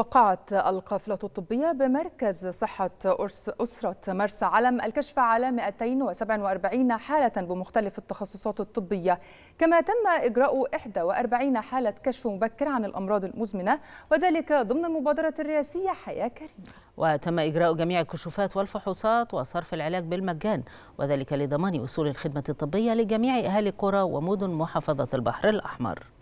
وقعت القافلة الطبية بمركز صحة أسرة مرسى علم الكشف على 247 حالة بمختلف التخصصات الطبية كما تم إجراء 41 حالة كشف مبكر عن الأمراض المزمنة وذلك ضمن المبادرة الرئاسية حياة كريمة وتم إجراء جميع الكشوفات والفحوصات وصرف العلاج بالمجان وذلك لضمان وصول الخدمة الطبية لجميع أهالي قرى ومدن محافظة البحر الأحمر